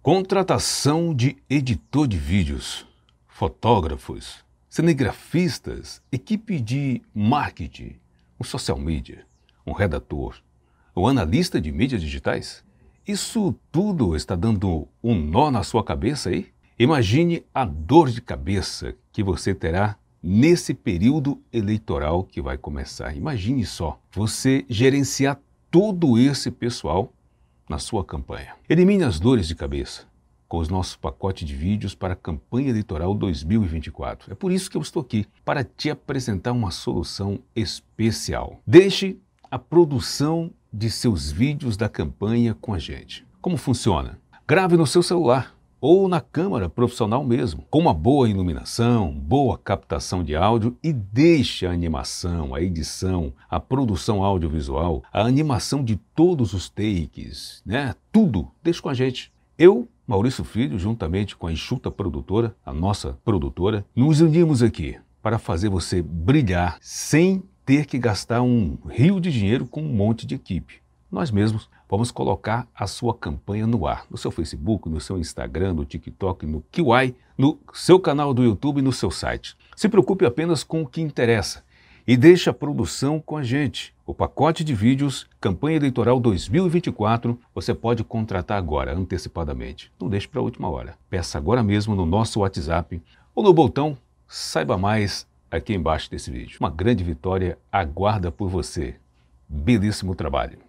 Contratação de editor de vídeos, fotógrafos, cinegrafistas, equipe de marketing, um social media, um redator, um analista de mídias digitais. Isso tudo está dando um nó na sua cabeça aí? Imagine a dor de cabeça que você terá nesse período eleitoral que vai começar. Imagine só, você gerenciar todo esse pessoal na sua campanha. Elimine as dores de cabeça com os nossos pacotes de vídeos para a campanha eleitoral 2024. É por isso que eu estou aqui, para te apresentar uma solução especial. Deixe a produção de seus vídeos da campanha com a gente. Como funciona? Grave no seu celular ou na câmera profissional mesmo, com uma boa iluminação, boa captação de áudio e deixe a animação, a edição, a produção audiovisual, a animação de todos os takes, né? Tudo, deixe com a gente. Eu, Maurício Filho, juntamente com a Enxuta Produtora, a nossa produtora, nos unimos aqui para fazer você brilhar sem ter que gastar um rio de dinheiro com um monte de equipe nós mesmos vamos colocar a sua campanha no ar, no seu Facebook, no seu Instagram, no TikTok, no Kiwai, no seu canal do YouTube e no seu site. Se preocupe apenas com o que interessa e deixe a produção com a gente. O pacote de vídeos Campanha Eleitoral 2024 você pode contratar agora, antecipadamente. Não deixe para a última hora. Peça agora mesmo no nosso WhatsApp ou no botão Saiba Mais aqui embaixo desse vídeo. Uma grande vitória aguarda por você. Belíssimo trabalho.